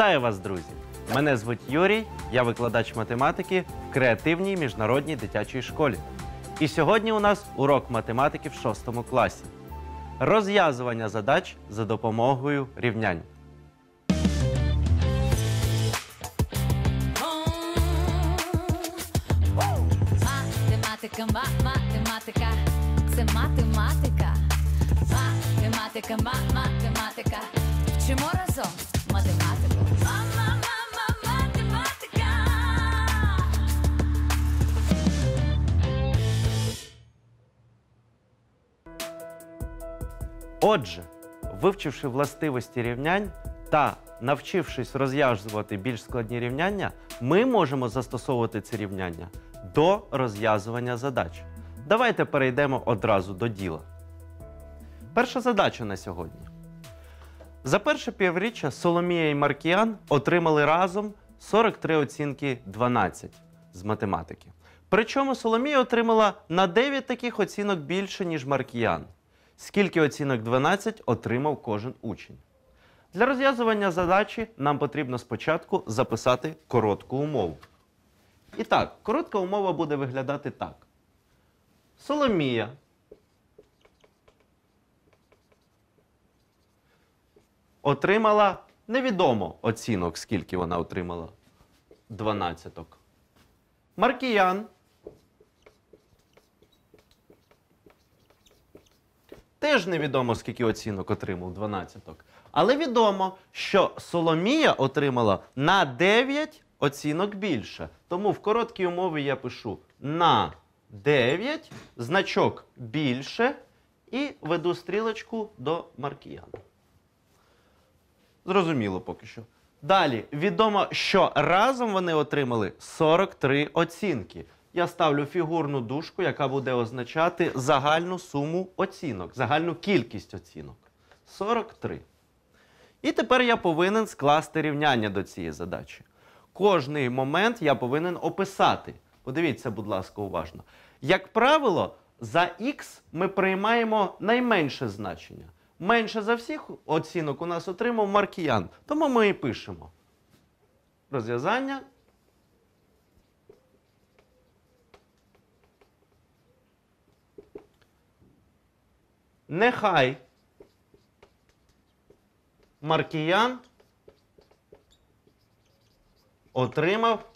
Вітаю вас, друзі! Мене звуть Юрій, я викладач математики в креативній міжнародній дитячій школі. І сьогодні у нас урок математики в 6 класі. Розв'язування задач за допомогою рівнянь. Математика, математика, це математика. Математика, математика. Вчимо разом. Отже, вивчивши властивості рівнянь та навчившись розв'язувати більш складні рівняння, ми можемо застосовувати ці рівняння до розв'язування задач. Давайте перейдемо одразу до діла. Перша задача на сьогодні. За перше півріччя Соломія і Маркіян отримали разом 43 оцінки 12 з математики. Причому Соломія отримала на 9 таких оцінок більше, ніж Маркіян. Скільки оцінок 12 отримав кожен учень? Для розв'язування задачі нам потрібно спочатку записати коротку умову. І так, коротка умова буде виглядати так. Соломія. Отримала невідомо оцінок, скільки вона отримала. 12. Маркіян Теж невідомо, скільки оцінок отримав 12-ок. Але відомо, що Соломія отримала на 9 оцінок більше. Тому в короткій умові я пишу на 9 значок більше і веду стрілочку до Маркіяна. Зрозуміло поки що. Далі відомо, що разом вони отримали 43 оцінки я ставлю фігурну дужку, яка буде означати загальну суму оцінок, загальну кількість оцінок. 43. І тепер я повинен скласти рівняння до цієї задачі. Кожний момент я повинен описати. Подивіться, будь ласка, уважно. Як правило, за Х ми приймаємо найменше значення. Менше за всіх оцінок у нас отримав маркіян. Тому ми і пишемо. Розв'язання Нехай Маркіян отримав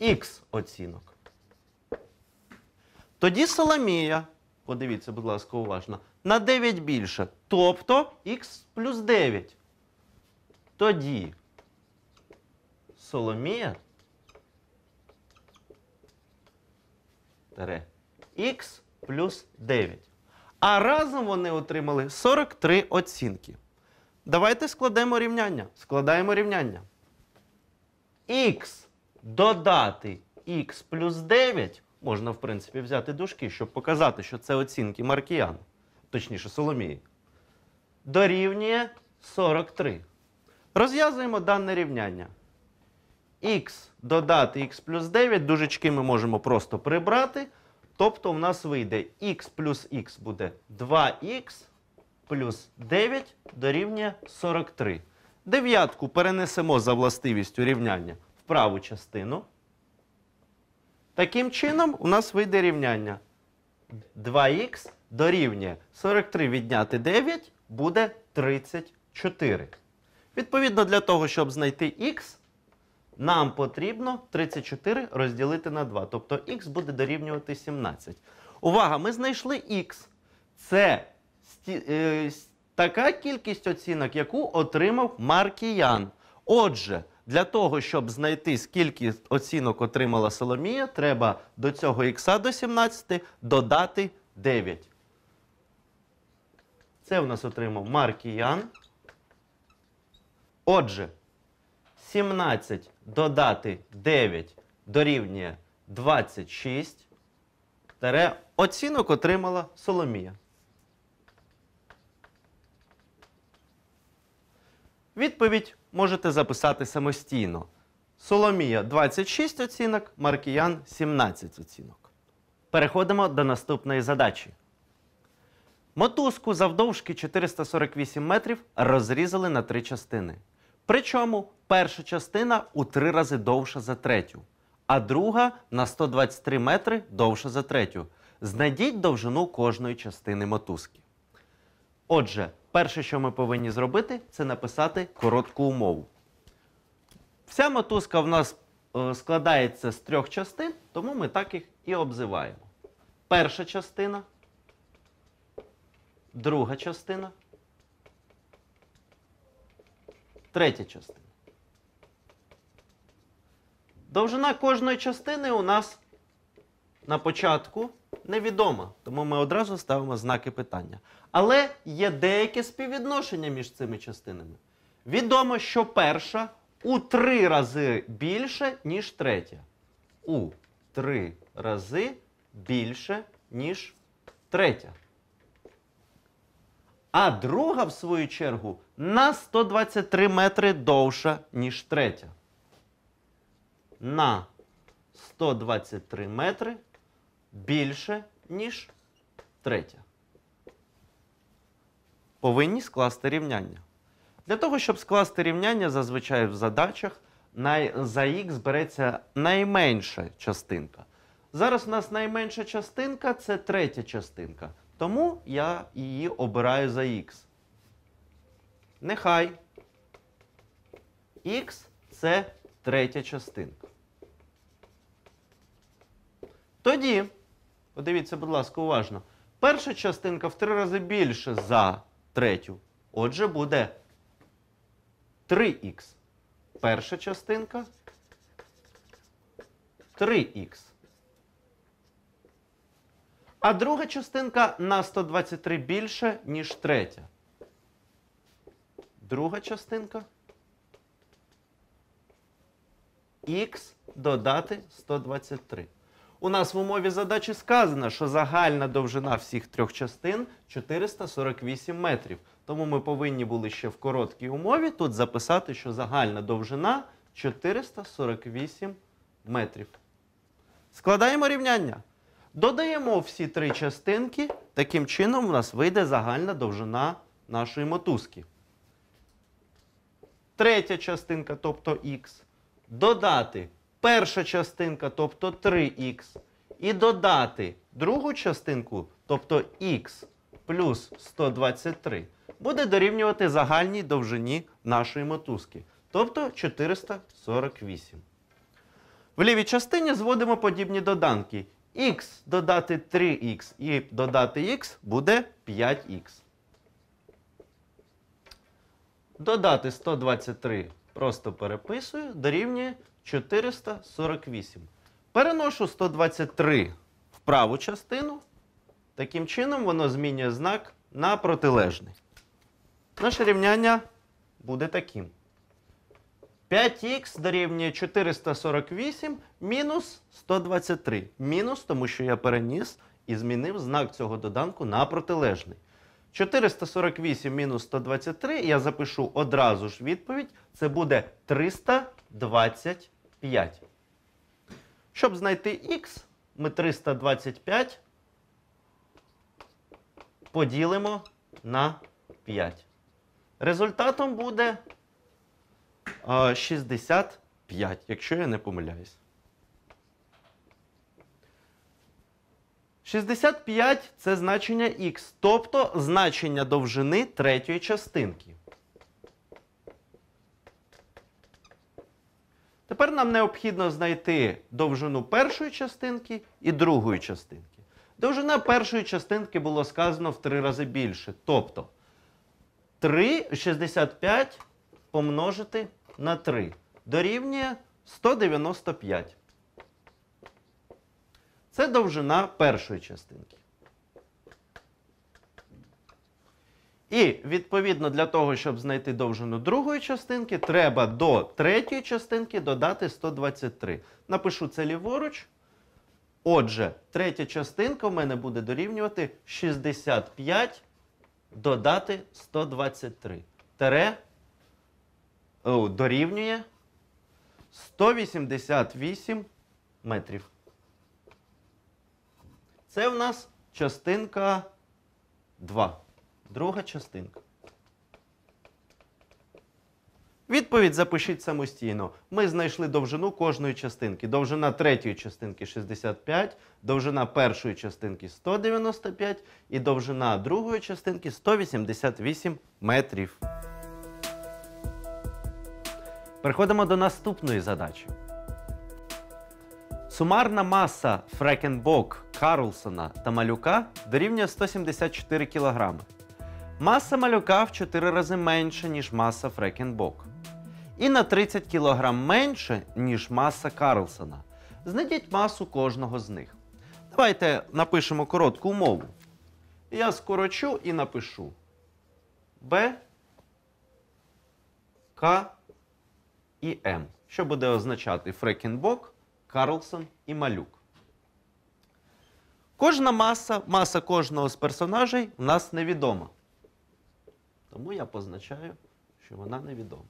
Х оцінок. Тоді Соломія, подивіться, будь ласка, уважно, на 9 більше. Тобто Х плюс 9. Тоді Соломія х плюс 9. А разом вони отримали 43 оцінки. Давайте складемо рівняння. Складаємо рівняння. Х додати х плюс 9. Можна, в принципі, взяти дужки, щоб показати, що це оцінки маркіян, точніше, Соломії. Дорівнює 43. Розв'язуємо дане рівняння x додати x плюс 9, дужечки ми можемо просто прибрати. Тобто в нас вийде х плюс х буде 2х плюс 9 дорівнює 43. Дев'ятку перенесемо за властивістю рівняння в праву частину. Таким чином, у нас вийде рівняння 2х дорівнює 43 відняти 9 буде 34. Відповідно, для того, щоб знайти х. Нам потрібно 34 розділити на 2. Тобто х буде дорівнювати 17. Увага, ми знайшли х. Це е, така кількість оцінок, яку отримав Маркіян. Отже, для того, щоб знайти, скільки оцінок отримала Соломія, треба до цього х до 17 додати 9. Це в нас отримав Маркіян. Отже, 17 додати 9 дорівнює 26. Тере оцінок отримала Соломія. Відповідь можете записати самостійно. Соломія 26 оцінок, Маркіян 17 оцінок. Переходимо до наступної задачі. Мотузку завдовжки 448 метрів розрізали на три частини. Причому перша частина у три рази довша за третю, а друга на 123 метри довша за третю. Знайдіть довжину кожної частини мотузки. Отже, перше, що ми повинні зробити, це написати коротку умову. Вся мотузка в нас е, складається з трьох частин, тому ми так їх і обзиваємо. Перша частина, друга частина Третя частина. Довжина кожної частини у нас на початку невідома. Тому ми одразу ставимо знаки питання. Але є деяке співвідношення між цими частинами. Відомо, що перша у три рази більше, ніж третя. У три рази більше, ніж третя. А друга, в свою чергу, на 123 метри довша, ніж третя. На 123 метри більше, ніж третя. Повинні скласти рівняння. Для того, щоб скласти рівняння, зазвичай в задачах за х береться найменша частинка. Зараз у нас найменша частинка це третя частинка. Тому я її обираю за х. Нехай Х це третя частинка. Тоді, подивіться, будь ласка, уважно. Перша частинка в три рази більше за третю. Отже, буде 3х. Перша частинка 3х. А друга частинка на 123 більше, ніж третя. Друга частинка. Х додати 123. У нас в умові задачі сказано, що загальна довжина всіх трьох частин 448 метрів. Тому ми повинні були ще в короткій умові тут записати, що загальна довжина 448 метрів. Складаємо рівняння. Додаємо всі три частинки. Таким чином, у нас вийде загальна довжина нашої мотузки третя частинка, тобто х, додати перша частинка, тобто 3х, і додати другу частинку, тобто х плюс 123, буде дорівнювати загальній довжині нашої мотузки, тобто 448. В лівій частині зводимо подібні доданки. Х додати 3х і додати x буде 5х. Додати 123, просто переписую, дорівнює 448. Переношу 123 в праву частину. Таким чином, воно змінює знак на протилежний. Наше рівняння буде таким. 5х дорівнює 448 мінус 123. Мінус, тому що я переніс і змінив знак цього доданку на протилежний. 448 мінус 123, я запишу одразу ж відповідь, це буде 325. Щоб знайти х, ми 325 поділимо на 5. Результатом буде 65, е, якщо я не помиляюсь. 65 це значення х, тобто значення довжини третьої частинки. Тепер нам необхідно знайти довжину першої частинки і другої частинки. Довжина першої частинки було сказано в три рази більше. Тобто 3, 65 помножити на 3 дорівнює 195. Це довжина першої частинки. І відповідно для того, щоб знайти довжину другої частинки, треба до третьої частинки додати 123. Напишу це ліворуч. Отже, третя частинка в мене буде дорівнювати 65 додати 123. Тере о, дорівнює 188 метрів. Це в нас частинка 2. Друга частинка. Відповідь запишіть самостійно. Ми знайшли довжину кожної частинки. Довжина третьої частинки 65, довжина першої частинки 195 і довжина другої частинки 188 метрів. Переходимо до наступної задачі. Сумарна маса Фрекенбок Карлсона та малюка дорівнює 174 кг. Маса малюка в 4 рази менша, ніж маса Фрекенбок. І на 30 кг менше, ніж маса Карлсона. Знайдіть масу кожного з них. Давайте напишемо коротку умову. Я скорочу і напишу Б, К і М, що буде означати Фрекенбок, Карлсон і малюк. Кожна маса, маса кожного з персонажей у нас невідома. Тому я позначаю, що вона невідома.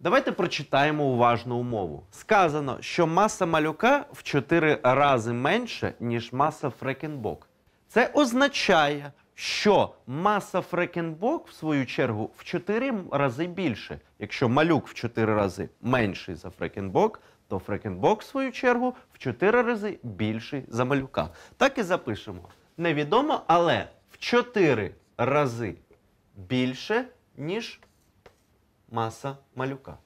Давайте прочитаємо уважну умову. Сказано, що маса малюка в 4 рази менше, ніж маса фрекенбок. Це означає, що маса фрекенбок, в свою чергу, в 4 рази більше. Якщо малюк в 4 рази менший за фрекенбок, то Фрекенбок, в свою чергу, в 4 рази більший за малюка. Так і запишемо. Невідомо, але в 4 рази більше, ніж маса малюка.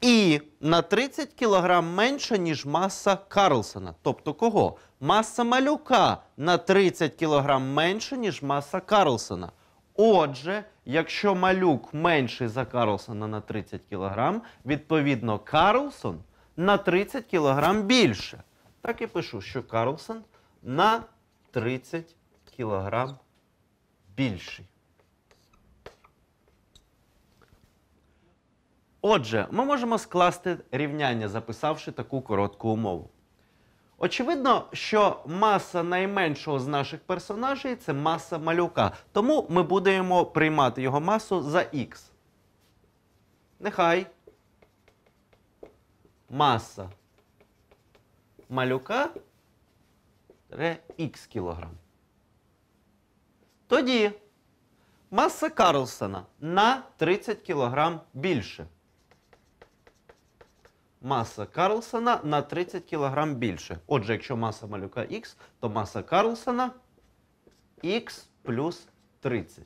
І на 30 кг менше, ніж маса Карлсона. Тобто кого? Маса малюка на 30 кг менше, ніж маса Карлсона. Отже, якщо малюк менший за Карлсона на 30 кг, відповідно, Карлсон на 30 кг більше. Так і пишу, що Карлсон на 30 кг більший. Отже, ми можемо скласти рівняння, записавши таку коротку умову. Очевидно, що маса найменшого з наших персонажей це маса малюка. Тому ми будемо приймати його масу за х. Нехай маса малюка х кілограм. Тоді маса Карлсона на 30 кілограм більше маса Карлсона на 30 кг більше. Отже, якщо маса малюка Х, то маса Карлсона Х плюс 30.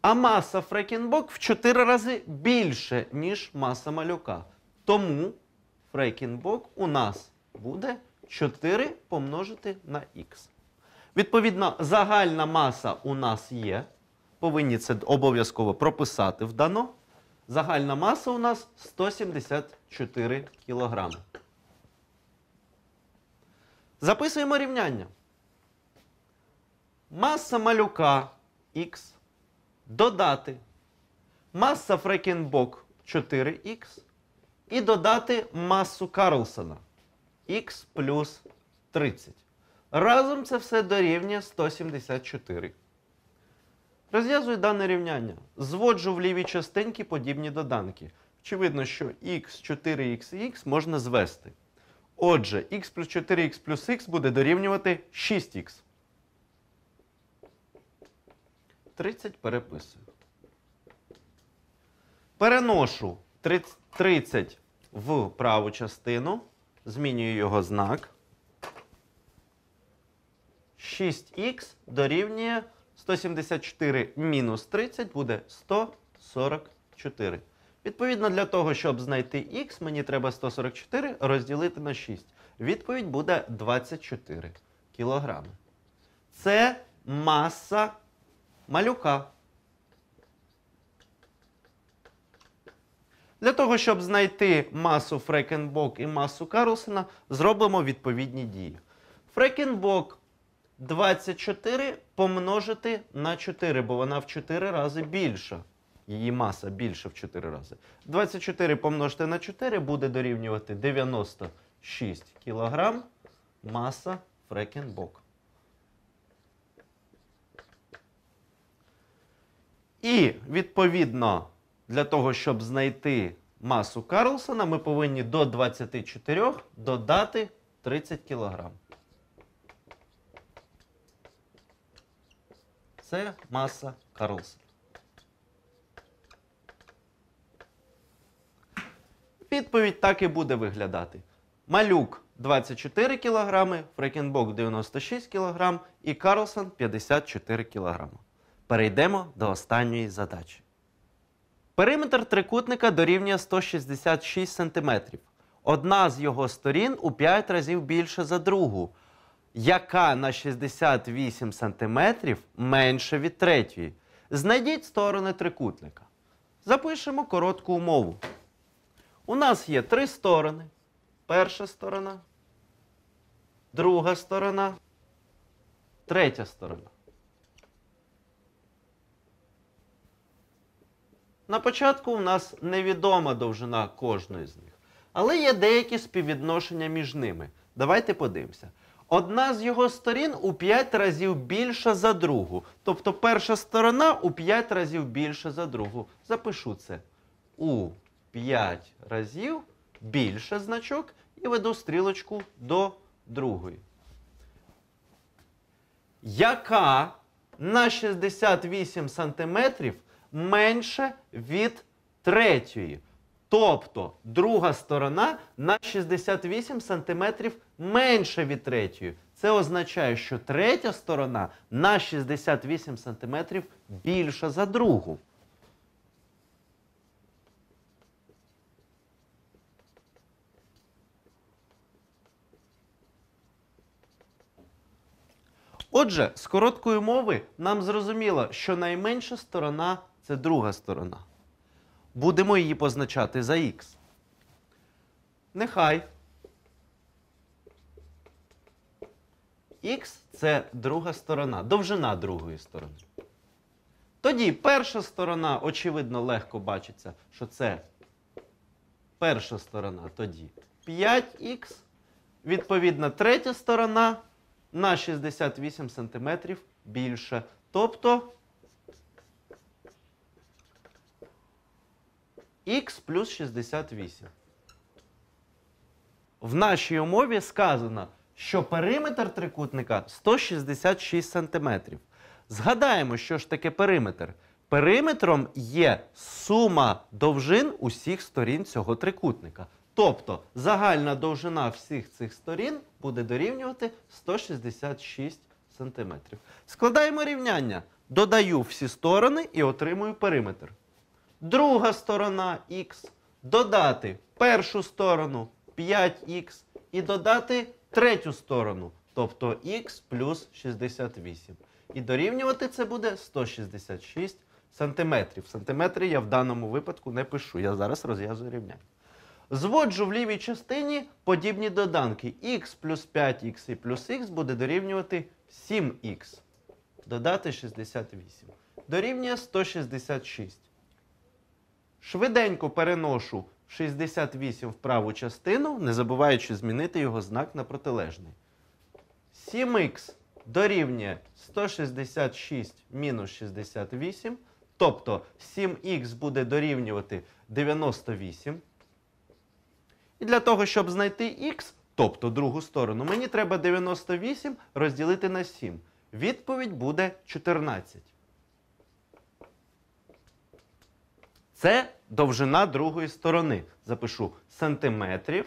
А маса Фрекінбок в 4 рази більше, ніж маса малюка. Тому Фрекінбок у нас буде 4 помножити на Х. Відповідно, загальна маса у нас є. Повинні це обов'язково прописати вдано. Загальна маса у нас 174 кілограми. Записуємо рівняння. Маса малюка Х додати маса Фрекенбок 4х і додати масу Карлсона Х плюс 30. Разом це все дорівнює 174. Розв'язую дане рівняння. Зводжу в лівій частинці подібні доданки. Очевидно, що x 4 х і х можна звести. Отже, х плюс 4х плюс х буде дорівнювати 6х. 30 переписую. Переношу 30 в праву частину. Змінюю його знак. 6х дорівнює 174 мінус 30 буде 144. Відповідно, для того, щоб знайти х, мені треба 144 розділити на 6. Відповідь буде 24 кілограми. Це маса малюка. Для того, щоб знайти масу Фрекенбок і масу Карлсена, зробимо відповідні дії. Фрекенбок 24 помножити на 4, бо вона в 4 рази більша. Її маса більша в 4 рази. 24 помножити на 4 буде дорівнювати 96 кілограм маса фрекенбок. І відповідно для того, щоб знайти масу Карлсона, ми повинні до 24 додати 30 кілограм. Це маса Карлсона. Відповідь так і буде виглядати. Малюк 24 кг, Фрекенбок 96 кг і Карлсон 54 кг. Перейдемо до останньої задачі. Периметр трикутника дорівнює 166 см. Одна з його сторін у 5 разів більше за другу яка на 68 сантиметрів менша від третьої. Знайдіть сторони трикутника. Запишемо коротку умову. У нас є три сторони. Перша сторона, друга сторона, третя сторона. На початку у нас невідома довжина кожної з них. Але є деякі співвідношення між ними. Давайте подивимося. Одна з його сторін у 5 разів більша за другу. Тобто перша сторона у 5 разів більша за другу. Запишу це. У 5 разів більше значок і веду стрілочку до другої. Яка на 68 см менше від третьої. Тобто друга сторона на 68 см менше від третьої. Це означає, що третя сторона на 68 сантиметрів більша за другу. Отже, з короткої мови нам зрозуміло, що найменша сторона це друга сторона. Будемо її позначати за х. Нехай Х це друга сторона, довжина другої сторони. Тоді перша сторона, очевидно, легко бачиться, що це перша сторона тоді 5х. Відповідно, третя сторона на 68 сантиметрів більше. Тобто х плюс 68. В нашій умові сказано що периметр трикутника 166 см. Згадаємо, що ж таке периметр. Периметром є сума довжин усіх сторін цього трикутника. Тобто загальна довжина всіх цих сторін буде дорівнювати 166 см. Складаємо рівняння. Додаю всі сторони і отримую периметр. Друга сторона х. Додати першу сторону 5х і додати третю сторону, тобто х плюс 68. І дорівнювати це буде 166 сантиметрів. Сантиметри я в даному випадку не пишу. Я зараз розв'язую рівняння. Зводжу в лівій частині подібні доданки. х плюс 5х і плюс х буде дорівнювати 7х. Додати 68. Дорівнює 166. Швиденько переношу 68 в праву частину, не забуваючи змінити його знак на протилежний. 7х дорівнює 166 мінус 68. Тобто 7х буде дорівнювати 98. І для того, щоб знайти х, тобто другу сторону, мені треба 98 розділити на 7. Відповідь буде 14. Це довжина другої сторони. Запишу сантиметрів.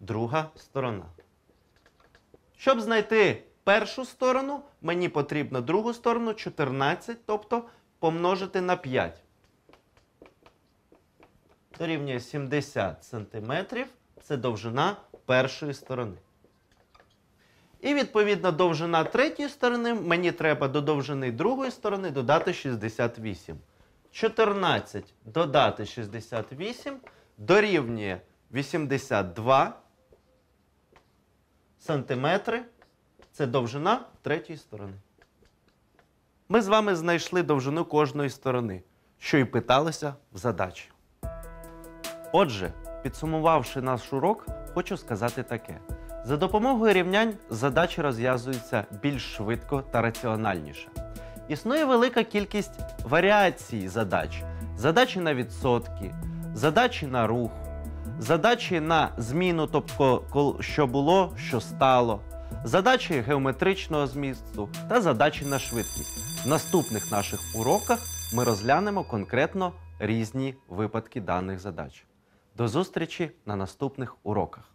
Друга сторона. Щоб знайти першу сторону, мені потрібно другу сторону 14, тобто помножити на 5. Дорівнює 70 сантиметрів. Це довжина першої сторони. І відповідно довжина третьої сторони мені треба до довжини другої сторони додати 68. 14 додати 68 дорівнює 82 сантиметри. Це довжина третьої сторони. Ми з вами знайшли довжину кожної сторони, що і питалося в задачі. Отже, підсумувавши наш урок, хочу сказати таке: за допомогою рівнянь задачі розв'язуються більш швидко та раціональніше існує велика кількість варіацій задач: задачі на відсотки, задачі на рух, задачі на зміну, тобто що було, що стало, задачі геометричного змісту та задачі на швидкість. В наступних наших уроках ми розглянемо конкретно різні випадки даних задач. До зустрічі на наступних уроках.